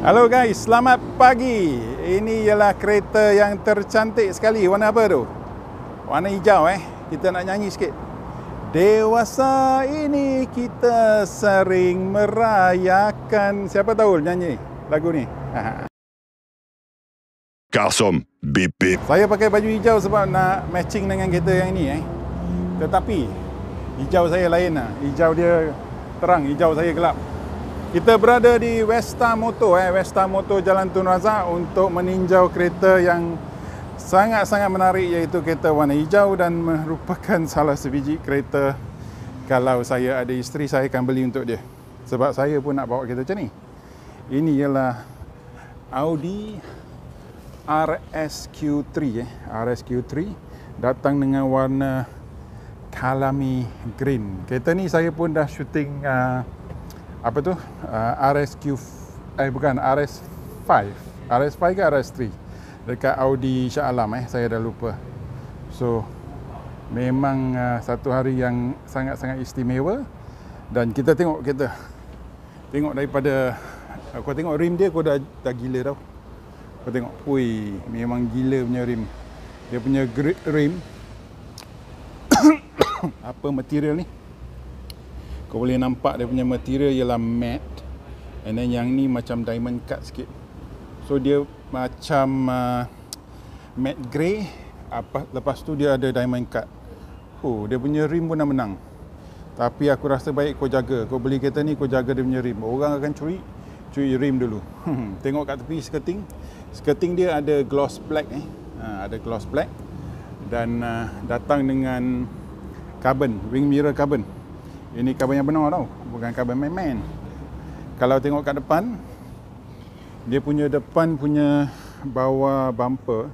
Hello guys, selamat pagi. Ini ialah kereta yang tercantik sekali. Warna apa tu? Warna hijau eh. Kita nak nyanyi sikit. Dewasa ini kita sering merayakan. Siapa tahu nyanyi lagu ni? Kasom bip bip. Saya pakai baju hijau sebab nak matching dengan kereta yang ini eh. Tetapi hijau saya lain lah. Hijau dia terang, hijau saya gelap. Kita berada di Westa Motor eh Westa Motor Jalan Tun Razak untuk meninjau kereta yang sangat-sangat menarik iaitu kereta warna hijau dan merupakan salah sebiji kereta kalau saya ada isteri saya akan beli untuk dia. Sebab saya pun nak bawa kereta macam ni. Ini ialah Audi RSQ3 eh RSQ3 datang dengan warna kalami green. Kereta ni saya pun dah shooting uh, apa tu uh, RSQ eh bukan RS5 RS5 ke RS3 dekat Audi Shah Alam eh saya dah lupa so memang uh, satu hari yang sangat-sangat istimewa dan kita tengok kita tengok daripada uh, kau tengok rim dia kau dah, dah gila tau kau tengok ui memang gila punya rim dia punya grip rim apa material ni kau boleh nampak dia punya material ialah matte and then yang ni macam diamond cut sikit so dia macam uh, matte grey apa lepas tu dia ada diamond cut oh dia punya rim pun nak menang tapi aku rasa baik kau jaga kau beli kereta ni kau jaga dia punya rim orang akan curi curi rim dulu tengok kat tepi skirting skirting dia ada gloss black eh ha, ada gloss black dan uh, datang dengan carbon wing mirror carbon ini kabel yang benar tau. Bukan kabel main-main. Kalau tengok kat depan, dia punya depan punya bawah bumper.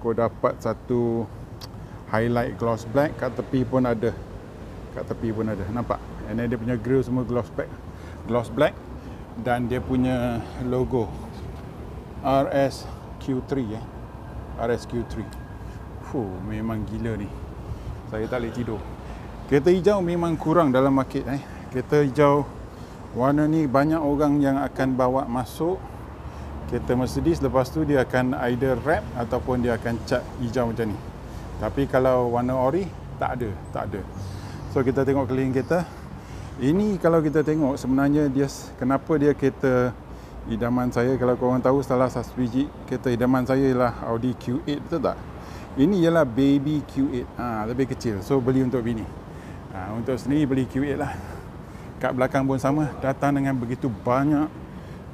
Kau dapat satu highlight gloss black. Kat tepi pun ada. Kat tepi pun ada. Nampak? Ini dia punya grill semua gloss black. Gloss black. Dan dia punya logo. RSQ3 eh. RSQ3. Fuh, memang gila ni. Saya tak boleh tidur. Kereta hijau memang kurang dalam market eh. Kereta hijau warna ni banyak orang yang akan bawa masuk kereta Mercedes lepas tu dia akan either wrap ataupun dia akan cat hijau macam ni. Tapi kalau warna ori tak ada, tak ada. So kita tengok keliling kereta. Ini kalau kita tengok sebenarnya dia kenapa dia kereta idaman saya kalau kau orang tahu salah satu biji kereta idaman saya ialah Audi Q8 betul tak? Ini ialah baby Q8. Ah ha, lebih kecil. So beli untuk bini ha, untuk sendiri beli QA lah kat belakang pun sama datang dengan begitu banyak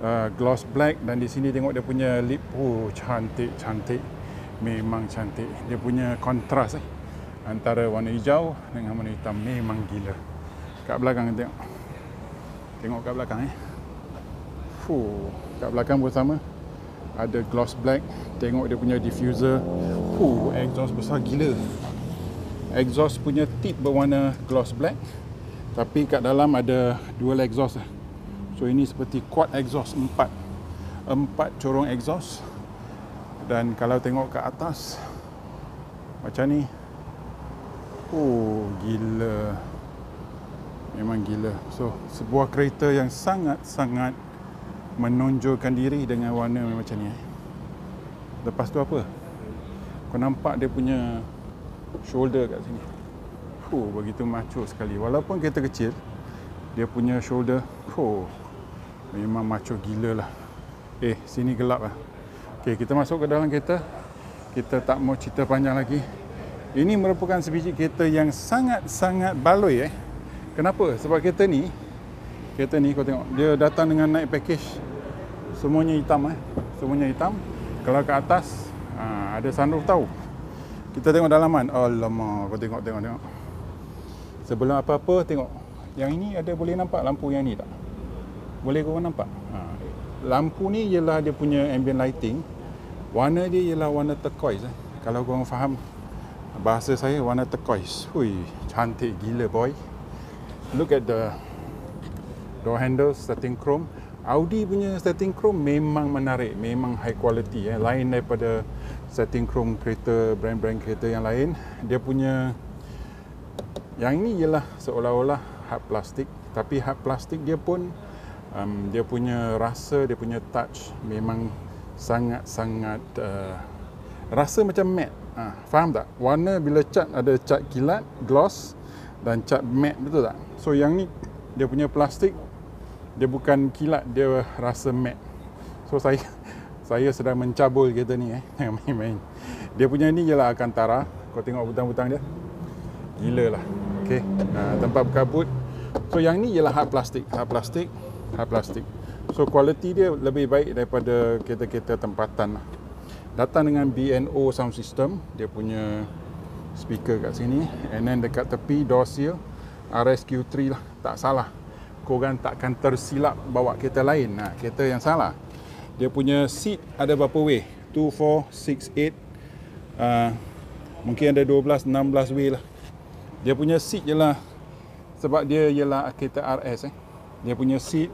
uh, gloss black dan di sini tengok dia punya lip oh cantik cantik memang cantik dia punya kontras eh antara warna hijau dengan warna hitam memang gila kat belakang tengok tengok kat belakang eh fuh kat belakang pun sama ada gloss black tengok dia punya diffuser fuh exhaust besar gila exhaust punya tip berwarna gloss black tapi kat dalam ada dual exhaust lah. so ini seperti quad exhaust empat empat corong exhaust dan kalau tengok kat atas macam ni oh gila memang gila so sebuah kereta yang sangat-sangat menonjolkan diri dengan warna macam ni eh. lepas tu apa kau nampak dia punya shoulder kat sini. oh begitu macho sekali. Walaupun kereta kecil, dia punya shoulder, oh memang macho gila lah. Eh, sini gelap lah. Okay, kita masuk ke dalam kereta. Kita tak mau cerita panjang lagi. Ini merupakan sebiji kereta yang sangat-sangat baloi eh. Kenapa? Sebab kereta ni, kereta ni kau tengok, dia datang dengan naik package. Semuanya hitam eh. Semuanya hitam. Kalau ke atas, ah, ada sunroof tau. Kita tengok dalaman. Alamak, kau tengok, tengok, tengok. Sebelum apa-apa, tengok. Yang ini ada boleh nampak lampu yang ni tak? Boleh korang nampak? Ha. Eh. Lampu ni ialah dia punya ambient lighting. Warna dia ialah warna turquoise. Eh. Kalau korang faham bahasa saya, warna turquoise. Hui, cantik gila boy. Look at the door handle starting chrome. Audi punya starting chrome memang menarik. Memang high quality. Eh. Lain daripada setting chrome kereta brand-brand kereta yang lain dia punya yang ini ialah seolah-olah hard plastik tapi hard plastik dia pun um, dia punya rasa dia punya touch memang sangat-sangat uh, rasa macam matte uh, faham tak warna bila cat ada cat kilat gloss dan cat matte betul tak so yang ni dia punya plastik dia bukan kilat dia rasa matte so saya saya sedang mencabul kereta ni eh jangan main-main dia punya ni ialah Alcantara kau tengok butang-butang dia gila lah Okay. uh, ha, tempat berkabut so yang ni ialah hard plastik hard plastik hard plastik so kualiti dia lebih baik daripada kereta-kereta tempatan lah datang dengan BNO sound system dia punya speaker kat sini and then dekat tepi door seal RSQ3 lah tak salah korang takkan tersilap bawa kereta lain nah, ha, kereta yang salah dia punya seat ada berapa way 2, 4, 6, 8 uh, mungkin ada 12, 16 way lah dia punya seat je lah sebab dia je lah kereta RS eh. dia punya seat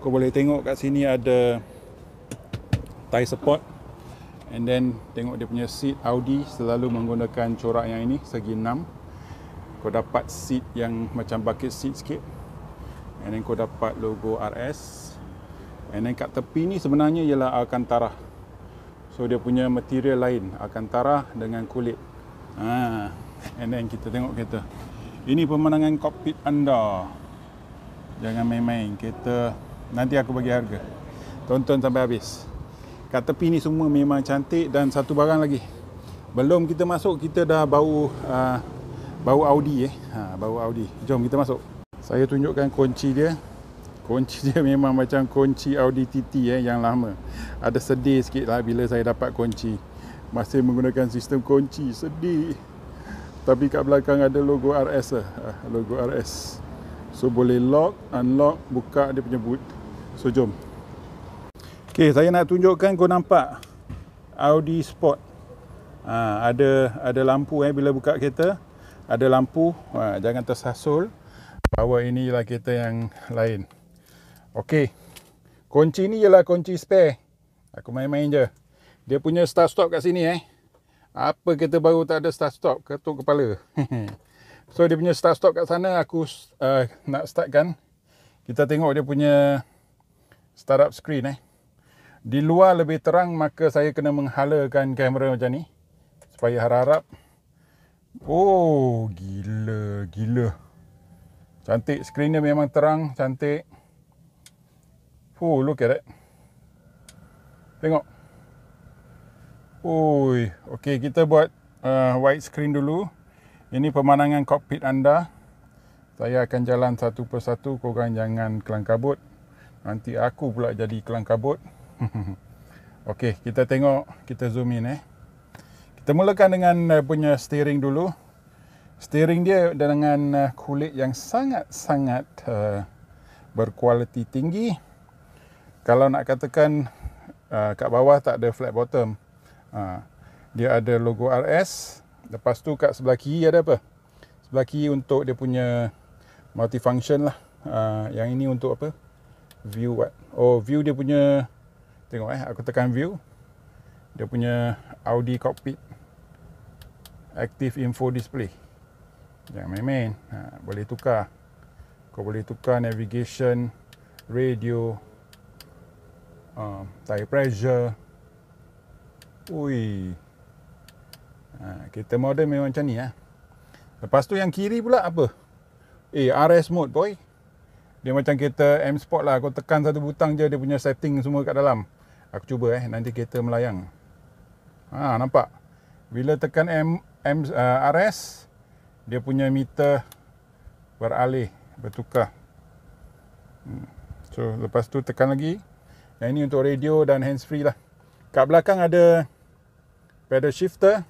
kau boleh tengok kat sini ada tie support and then tengok dia punya seat Audi selalu menggunakan corak yang ini segi 6 kau dapat seat yang macam bucket seat sikit and then kau dapat logo RS And then kat tepi ni sebenarnya ialah alkantara. So dia punya material lain, alkantara dengan kulit. Ha. And then kita tengok kereta. Ini pemandangan kokpit anda. Jangan main-main kereta. Nanti aku bagi harga. Tonton sampai habis. Kat tepi ni semua memang cantik dan satu barang lagi. Belum kita masuk kita dah bau uh, bau Audi eh. Ha bau Audi. Jom kita masuk. Saya tunjukkan kunci dia kunci dia memang macam kunci Audi TT eh, yang lama. Ada sedih sikit lah bila saya dapat kunci. Masih menggunakan sistem kunci, sedih. Tapi kat belakang ada logo RS lah. Ah, logo RS. So boleh lock, unlock, buka dia punya boot. So jom. Okay, saya nak tunjukkan kau nampak. Audi Sport. Ha, ada ada lampu eh bila buka kereta. Ada lampu. Ha, jangan tersasul. Power ini ialah kereta yang lain. Okey. Kunci ni ialah kunci spare. Aku main-main je. Dia punya start stop kat sini eh. Apa kereta baru tak ada start stop? Ketuk kepala. so dia punya start stop kat sana aku uh, nak startkan. Kita tengok dia punya startup screen eh. Di luar lebih terang maka saya kena menghalakan kamera macam ni. Supaya harap-harap. Oh gila gila. Cantik. Screen dia memang terang. Cantik. Oh, look at it. Tengok. Ui, okey kita buat uh, wide screen dulu. Ini pemandangan kokpit anda. Saya akan jalan satu persatu, Kau korang jangan kelang kabut. Nanti aku pula jadi kelang kabut. okey, kita tengok, kita zoom in eh. Kita mulakan dengan uh, punya steering dulu. Steering dia dengan uh, kulit yang sangat-sangat uh, berkualiti tinggi kalau nak katakan uh, kat bawah tak ada flat bottom uh, dia ada logo RS lepas tu kat sebelah kiri ada apa sebelah kiri untuk dia punya multifunction lah uh, yang ini untuk apa view what oh view dia punya tengok eh aku tekan view dia punya Audi cockpit active info display jangan main-main uh, boleh tukar kau boleh tukar navigation radio Ah, tire pressure. Ui. Ha, kereta model memang macam ni lah. Lepas tu yang kiri pula apa? Eh, RS mode boy. Dia macam kereta M Sport lah. Kau tekan satu butang je, dia punya setting semua kat dalam. Aku cuba eh, nanti kereta melayang. Ha, nampak? Bila tekan M, M uh, RS, dia punya meter beralih, bertukar. Hmm. So, lepas tu tekan lagi. Yang ini untuk radio dan handsfree lah. Kat belakang ada pedal shifter.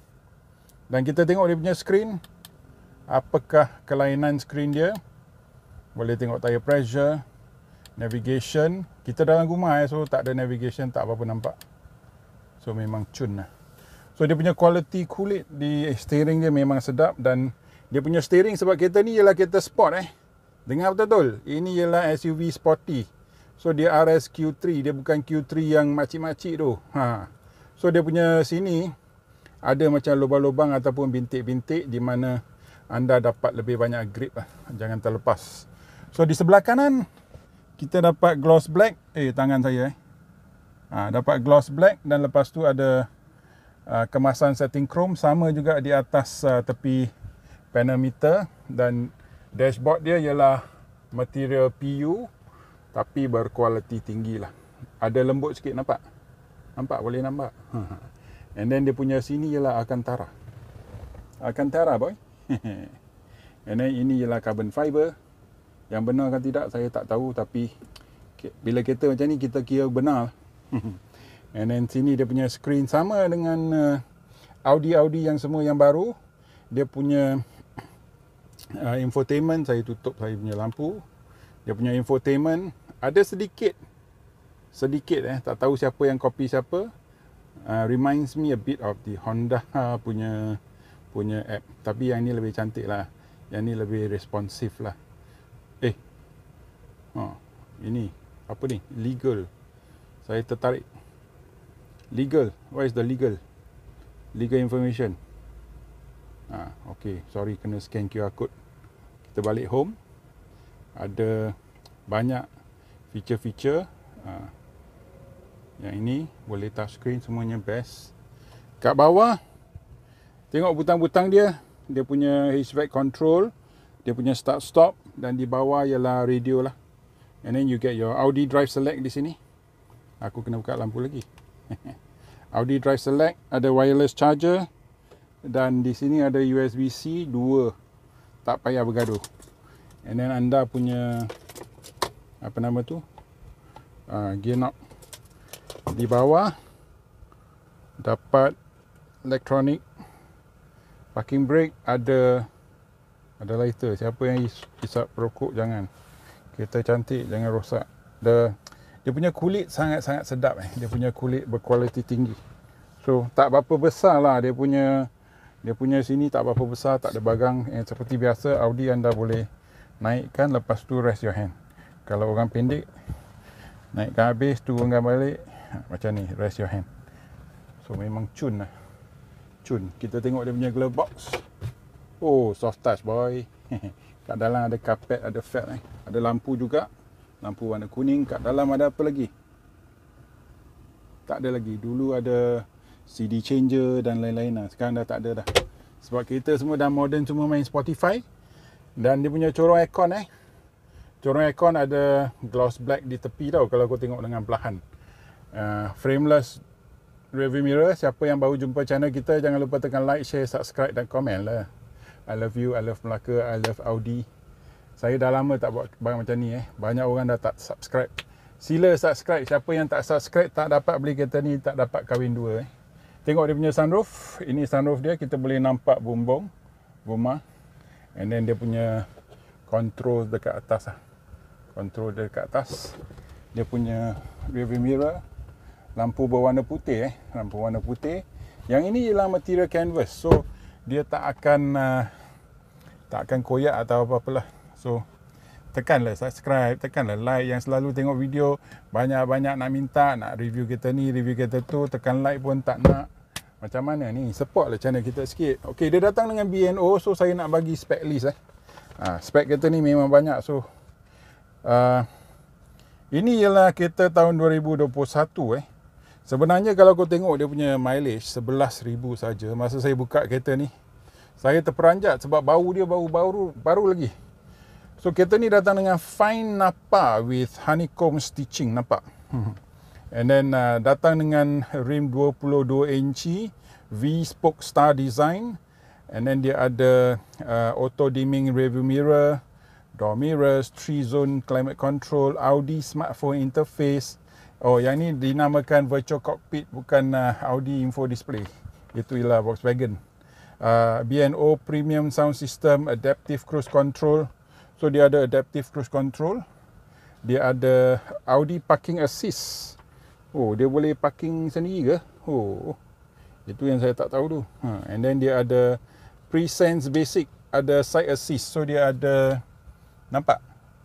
Dan kita tengok dia punya screen. Apakah kelainan screen dia. Boleh tengok tire pressure. Navigation. Kita dalam rumah eh, so tak ada navigation, tak apa-apa nampak. So memang cun lah. So dia punya quality kulit di eh, steering dia memang sedap dan dia punya steering sebab kereta ni ialah kereta sport eh. Dengar betul-betul. Ini ialah SUV sporty. So dia RS Q3, dia bukan Q3 yang makcik-makcik tu. Ha. So dia punya sini ada macam lubang-lubang ataupun bintik-bintik di mana anda dapat lebih banyak grip lah. Jangan terlepas. So di sebelah kanan kita dapat gloss black. Eh tangan saya eh. Ha, dapat gloss black dan lepas tu ada uh, kemasan setting chrome sama juga di atas uh, tepi panel meter dan dashboard dia ialah material PU tapi berkualiti tinggi lah. Ada lembut sikit nampak? Nampak boleh nampak? And then dia punya sini ialah Alcantara. Alcantara boy. And then ini ialah carbon fiber. Yang benar kan tidak saya tak tahu tapi bila kita macam ni kita kira benar. And then sini dia punya screen sama dengan Audi-Audi uh, yang semua yang baru. Dia punya uh, infotainment saya tutup saya punya lampu dia punya infotainment ada sedikit sedikit eh tak tahu siapa yang copy siapa uh, reminds me a bit of the Honda punya punya app tapi yang ni lebih cantik lah yang ni lebih responsif lah eh oh, ini apa ni legal saya tertarik legal what is the legal legal information ah, okay sorry kena scan QR code kita balik home ada banyak feature-feature uh, yang ini boleh touch screen semuanya best kat bawah tengok butang-butang dia dia punya HVAC control dia punya start stop dan di bawah ialah radio lah and then you get your Audi drive select di sini aku kena buka lampu lagi Audi drive select ada wireless charger dan di sini ada USB-C 2 tak payah bergaduh and then anda punya apa nama tu uh, gear knob di bawah dapat elektronik parking brake ada ada lighter siapa yang hisap rokok jangan kereta cantik jangan rosak dia dia punya kulit sangat-sangat sedap eh dia punya kulit berkualiti tinggi so tak berapa besar lah dia punya dia punya sini tak berapa besar tak ada bagang eh, seperti biasa Audi anda boleh naikkan lepas tu raise your hand kalau orang pendek naikkan habis turunkan balik ha, macam ni raise your hand so memang cun lah cun kita tengok dia punya glove box oh soft touch boy kat dalam ada carpet ada felt eh. ada lampu juga lampu warna kuning kat dalam ada apa lagi tak ada lagi dulu ada CD changer dan lain-lain lah sekarang dah tak ada dah sebab kita semua dah modern semua main Spotify dan dia punya corong aircon eh. Corong aircon ada gloss black di tepi tau kalau aku tengok dengan belahan. Uh, frameless rearview mirror. Siapa yang baru jumpa channel kita jangan lupa tekan like, share, subscribe dan komen lah. I love you, I love Melaka, I love Audi. Saya dah lama tak buat barang macam ni eh. Banyak orang dah tak subscribe. Sila subscribe. Siapa yang tak subscribe tak dapat beli kereta ni, tak dapat kahwin dua eh. Tengok dia punya sunroof. Ini sunroof dia. Kita boleh nampak bumbung rumah and then dia punya control dekat atas lah control dia dekat atas dia punya rear view mirror lampu berwarna putih eh lampu warna putih yang ini ialah material canvas so dia tak akan uh, tak akan koyak atau apa-apa so tekanlah subscribe tekanlah like yang selalu tengok video banyak-banyak nak minta nak review kita ni review kita tu tekan like pun tak nak macam mana ni? Support lah channel kita sikit. Okay, dia datang dengan BNO. So, saya nak bagi spek list eh. Ha, spek kereta ni memang banyak. So, uh, ini ialah kereta tahun 2021 eh. Sebenarnya kalau kau tengok dia punya mileage 11,000 saja. Masa saya buka kereta ni, saya terperanjat sebab bau dia baru-baru baru lagi. So, kereta ni datang dengan fine napa with honeycomb stitching. Nampak? Hmm. And then uh, datang dengan rim 22 inci, V spoke star design. And then dia ada uh, auto dimming rearview mirror, door mirrors, three zone climate control, Audi smartphone interface. Oh, yang ni dinamakan virtual cockpit bukan uh, Audi info display. Itu ialah Volkswagen. Uh, BNO premium sound system, adaptive cruise control. So dia ada adaptive cruise control. Dia ada Audi parking assist. Oh, dia boleh parking sendiri ke? Oh, itu yang saya tak tahu tu. Ha. And then dia ada pre-sense basic, ada side assist. So, dia ada, nampak?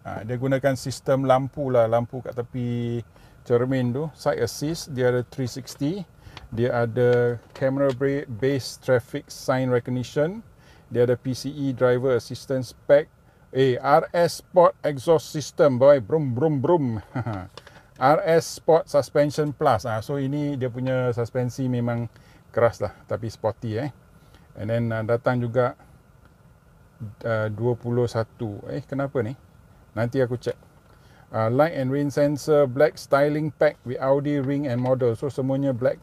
Ha, dia gunakan sistem lampu lah, lampu kat tepi cermin tu. Side assist, dia ada 360. Dia ada camera based traffic sign recognition. Dia ada PCE driver assistance pack. Eh, RS port exhaust system. Boy, brum, brum, brum. RS Sport Suspension Plus. Ah, so ini dia punya suspensi memang keras lah tapi sporty eh. And then uh, datang juga ah, uh, 21. Eh kenapa ni? Nanti aku check. Uh, light and rain sensor black styling pack with Audi ring and model. So semuanya black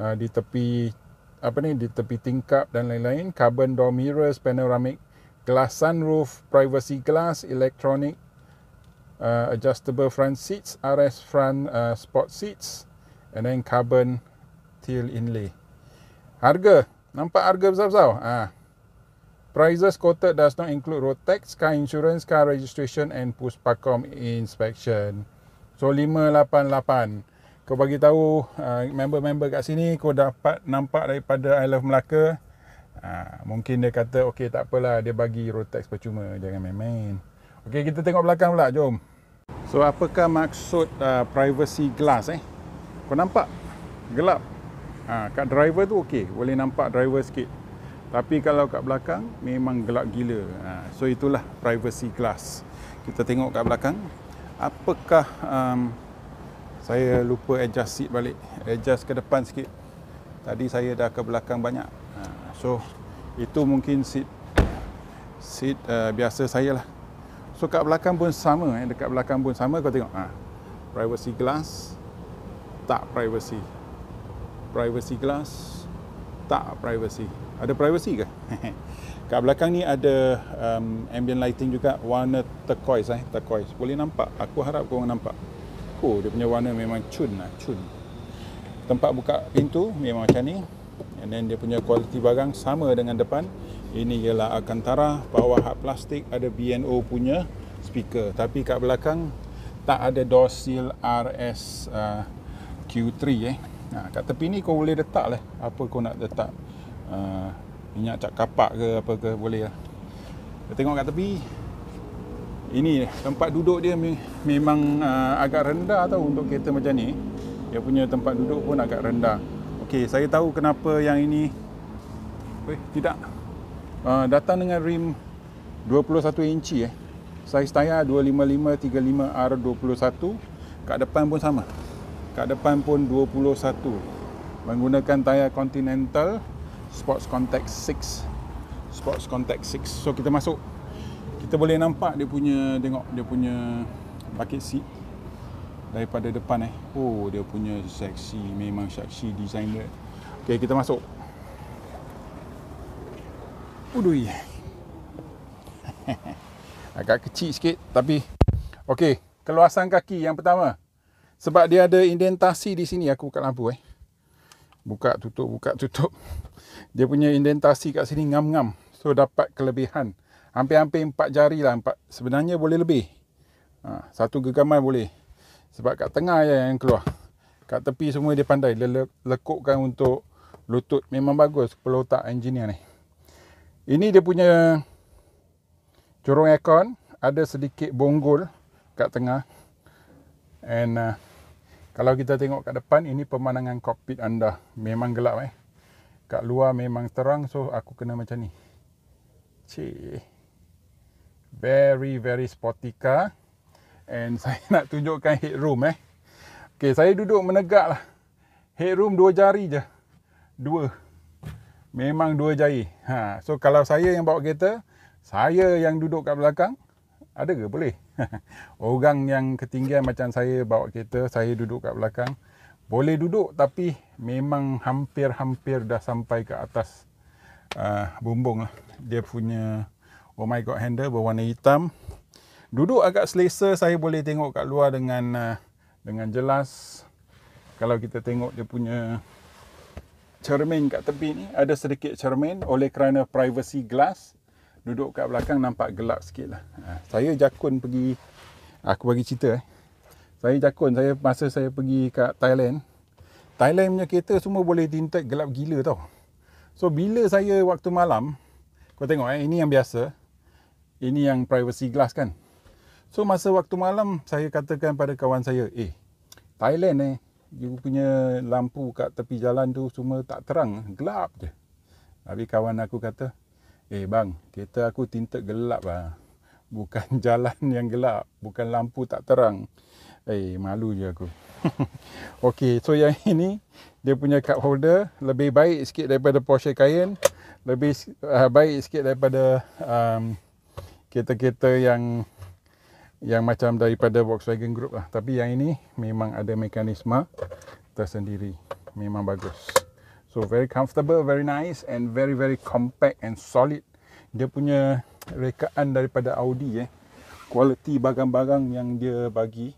uh, di tepi apa ni di tepi tingkap dan lain-lain carbon door mirrors panoramic glass sunroof privacy glass electronic uh, adjustable front seats, RS front uh, sport seats and then carbon tail inlay. Harga, nampak harga besar-besar? Ah. Prices quoted does not include road tax, car insurance, car registration and puspacom inspection. So 588. Kau bagi tahu uh, member-member kat sini kau dapat nampak daripada I Love Melaka. Uh, mungkin dia kata okay tak apalah dia bagi road tax percuma jangan main-main. Okey kita tengok belakang pula jom. So apakah maksud uh, privacy glass eh? Kau nampak? Gelap. Ha, kat driver tu okey, boleh nampak driver sikit. Tapi kalau kat belakang, memang gelap gila. Ha, so itulah privacy glass. Kita tengok kat belakang. Apakah... Um, saya lupa adjust seat balik. Adjust ke depan sikit. Tadi saya dah ke belakang banyak. Ha, so, itu mungkin seat, seat uh, biasa saya lah. So kat belakang pun sama eh. Dekat belakang pun sama kau tengok ha. Privacy glass Tak privacy Privacy glass Tak privacy Ada privacy ke? kat belakang ni ada um, ambient lighting juga Warna turquoise eh. turquoise. Boleh nampak? Aku harap kau nampak Oh dia punya warna memang cun lah cun. Tempat buka pintu memang macam ni And then dia punya kualiti barang sama dengan depan ini ialah Alcantara Bawah hak plastik ada BNO punya speaker Tapi kat belakang tak ada door seal RS uh, Q3 eh. Nah, kat tepi ni kau boleh letak lah Apa kau nak letak uh, Minyak cap kapak ke apa ke boleh lah Kau tengok kat tepi ini tempat duduk dia memang uh, agak rendah tau untuk kereta macam ni. Dia punya tempat duduk pun agak rendah. Okey, saya tahu kenapa yang ini. Weh, tidak. Ah, datang dengan rim 21 inci eh. Saiz tayar 255 35 r 21 Kat depan pun sama. Kat depan pun 21. Menggunakan tayar Continental Sports Contact 6. Sports Contact 6. So kita masuk. Kita boleh nampak dia punya tengok dia punya bucket seat daripada depan eh. Oh dia punya seksi memang seksi design dia. Okey kita masuk. Udui. Agak kecil sikit tapi okey, keluasan kaki yang pertama. Sebab dia ada indentasi di sini aku buka lampu eh. Buka tutup buka tutup. Dia punya indentasi kat sini ngam-ngam. So dapat kelebihan. Hampir-hampir empat jari lah. Empat. Sebenarnya boleh lebih. Ha, satu gegamai boleh. Sebab kat tengah je yang keluar. Kat tepi semua dia pandai. Dia lekukkan untuk lutut. Memang bagus kepala otak engineer ni. Ini dia punya corong aircon ada sedikit bonggol kat tengah. And uh, kalau kita tengok kat depan ini pemandangan kokpit anda memang gelap eh. Kat luar memang terang so aku kena macam ni. Cih. Very very sporty car. And saya nak tunjukkan headroom eh. Okay, saya duduk menegak lah. Headroom dua jari je. Dua memang dua jari. Ha, so kalau saya yang bawa kereta, saya yang duduk kat belakang, ada ke boleh? Orang yang ketinggian macam saya bawa kereta, saya duduk kat belakang, boleh duduk tapi memang hampir-hampir dah sampai ke atas uh, bumbung lah. Dia punya Oh My God handle berwarna hitam. Duduk agak selesa, saya boleh tengok kat luar dengan uh, dengan jelas. Kalau kita tengok dia punya cermin kat tepi ni ada sedikit cermin oleh kerana privacy glass duduk kat belakang nampak gelap sikit lah ha, saya jakun pergi aku bagi cerita eh saya jakun saya masa saya pergi kat Thailand Thailand punya kereta semua boleh tinted gelap gila tau so bila saya waktu malam kau tengok eh ini yang biasa ini yang privacy glass kan so masa waktu malam saya katakan pada kawan saya eh Thailand eh you punya lampu kat tepi jalan tu semua tak terang, gelap je. Tapi kawan aku kata, eh bang, kereta aku tinted gelap lah. Bukan jalan yang gelap, bukan lampu tak terang. Eh, malu je aku. okay, so yang ini dia punya cup holder lebih baik sikit daripada Porsche Cayenne. Lebih uh, baik sikit daripada um, kereta-kereta yang yang macam daripada Volkswagen Group lah. Tapi yang ini memang ada mekanisme tersendiri. Memang bagus. So very comfortable, very nice and very very compact and solid. Dia punya rekaan daripada Audi eh. Kualiti barang-barang yang dia bagi.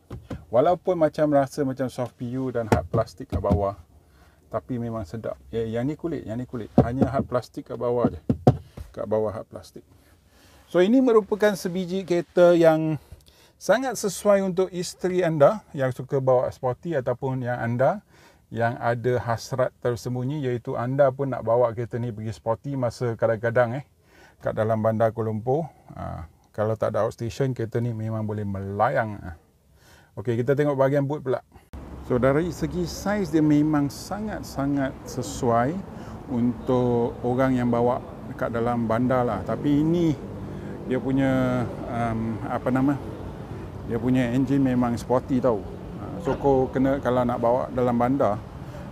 Walaupun macam rasa macam soft PU dan hard plastik kat bawah. Tapi memang sedap. Eh, yang ni kulit, yang ni kulit. Hanya hard plastik kat bawah je. Kat bawah hard plastik. So ini merupakan sebiji kereta yang sangat sesuai untuk isteri anda yang suka bawa sporty ataupun yang anda yang ada hasrat tersembunyi iaitu anda pun nak bawa kereta ni pergi sporty masa kadang-kadang eh kat dalam bandar Kuala Lumpur ha, kalau tak ada outstation kereta ni memang boleh melayang ah. Okey, kita tengok bahagian boot pula so dari segi saiz dia memang sangat-sangat sesuai untuk orang yang bawa kat dalam bandar lah tapi ini dia punya um, apa nama dia punya enjin memang sporty tau. Ha, so kau kena kalau nak bawa dalam bandar,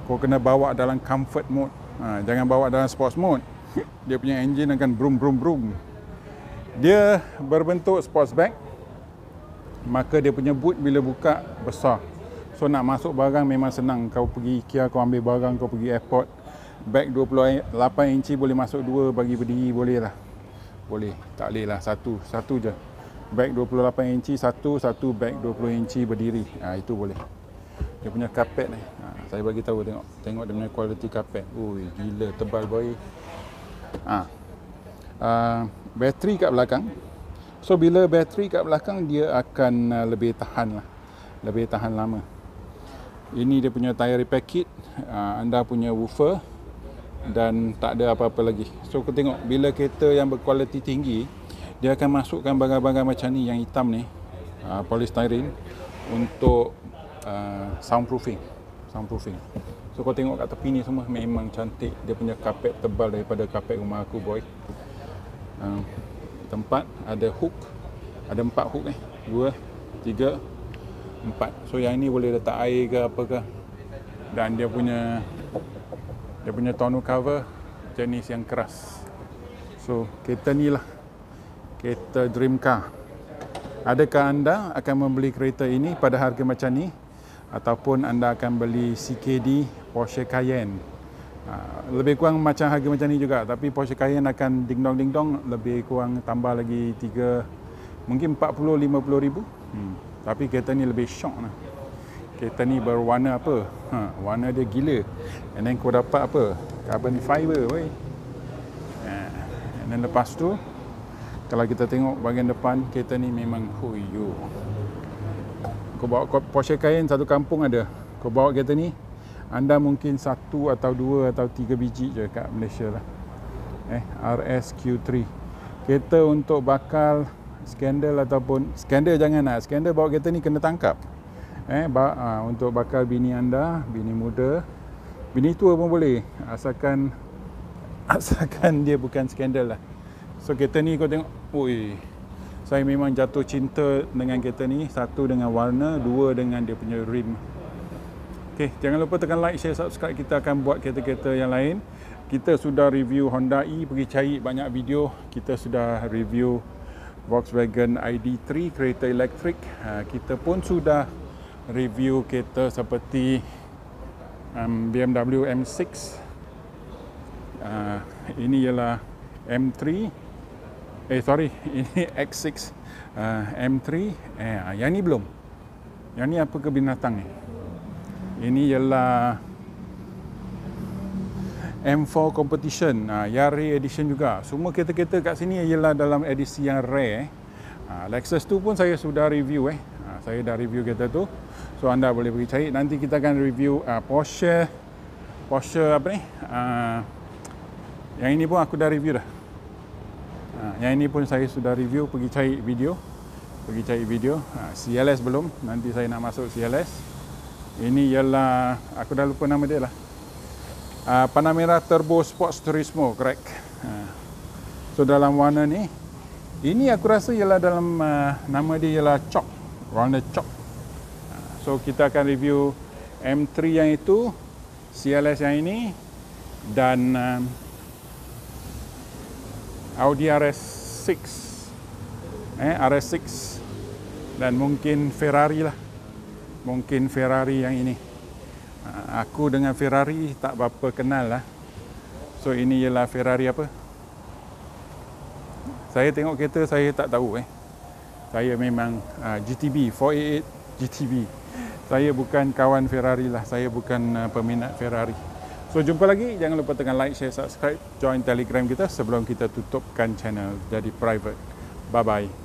kau kena bawa dalam comfort mode. Ha, jangan bawa dalam sports mode. Dia punya enjin akan brum brum brum. Dia berbentuk sports bag. Maka dia punya boot bila buka besar. So nak masuk barang memang senang. Kau pergi IKEA, kau ambil barang, kau pergi airport. Bag 28 inci boleh masuk dua bagi berdiri boleh lah. Boleh. Tak boleh lah. Satu. Satu je bag 28 inci satu satu bag 20 inci berdiri ha, itu boleh dia punya carpet ni ha, saya bagi tahu tengok tengok dia punya quality carpet ui gila tebal boy ha. Uh, bateri kat belakang so bila bateri kat belakang dia akan uh, lebih tahan lah lebih tahan lama ini dia punya tire repair kit uh, anda punya woofer dan tak ada apa-apa lagi so kita tengok bila kereta yang berkualiti tinggi dia akan masukkan barang-barang macam ni yang hitam ni uh, polystyrene untuk uh, soundproofing soundproofing so kau tengok kat tepi ni semua memang cantik dia punya kapet tebal daripada kapet rumah aku boy uh, tempat ada hook ada empat hook ni. Eh. dua tiga empat so yang ni boleh letak air ke apa ke dan dia punya dia punya tonu cover jenis yang keras so kereta ni lah kereta dream car. Adakah anda akan membeli kereta ini pada harga macam ni ataupun anda akan beli CKD Porsche Cayenne? Ah, lebih kurang macam harga macam ni juga tapi Porsche Cayenne akan ding dong ding dong lebih kurang tambah lagi 3 mungkin 40 50 ribu hmm. tapi kereta ni lebih syok lah. kereta ni berwarna apa ha, warna dia gila and then kau dapat apa carbon fiber wey. Ah, and then lepas tu kalau kita tengok bahagian depan kereta ni memang huyu kau bawa Porsche Cayenne satu kampung ada kau bawa kereta ni anda mungkin satu atau dua atau tiga biji je kat Malaysia lah eh q 3 kereta untuk bakal skandal ataupun skandal jangan lah skandal bawa kereta ni kena tangkap eh ba- ha, untuk bakal bini anda bini muda bini tua pun boleh asalkan asalkan dia bukan skandal lah so kereta ni kau tengok Ui. Saya memang jatuh cinta dengan kereta ni. Satu dengan warna, dua dengan dia punya rim. Okey, jangan lupa tekan like, share, subscribe. Kita akan buat kereta-kereta yang lain. Kita sudah review Honda e, pergi cari banyak video. Kita sudah review Volkswagen ID3 kereta elektrik. Ha, kita pun sudah review kereta seperti um, BMW M6. Uh, ha, ini ialah M3 Eh sorry, ini X6 uh, M3. Eh, ah, yang ni belum. Yang ni apa ke binatang ni? Ini ialah M4 Competition, uh, Yari Edition juga. Semua kereta-kereta kat sini ialah dalam edisi yang rare. Uh, Lexus tu pun saya sudah review eh. Uh, saya dah review kereta tu. So anda boleh pergi cari. Nanti kita akan review uh, Porsche. Porsche apa ni? Uh, yang ini pun aku dah review dah. Yang ini pun saya sudah review pergi cari video. Pergi cari video. Ha, CLS belum. Nanti saya nak masuk CLS. Ini ialah aku dah lupa nama dia lah. Uh, ah, Panamera Turbo Sport Turismo, correct. Ha. So dalam warna ni ini aku rasa ialah dalam uh, nama dia ialah Chop, warna Chop. Ha. So kita akan review M3 yang itu, CLS yang ini dan uh, Audi RS eh RS6 dan mungkin Ferrari lah. Mungkin Ferrari yang ini. Ah, aku dengan Ferrari tak berapa kenal lah. So ini ialah Ferrari apa? Saya tengok kereta saya tak tahu eh. Saya memang uh, GTB 488 GTB. Saya bukan kawan Ferrari lah. Saya bukan uh, peminat Ferrari. So jumpa lagi, jangan lupa tekan like, share, subscribe, join telegram kita sebelum kita tutupkan channel jadi private. Bye-bye.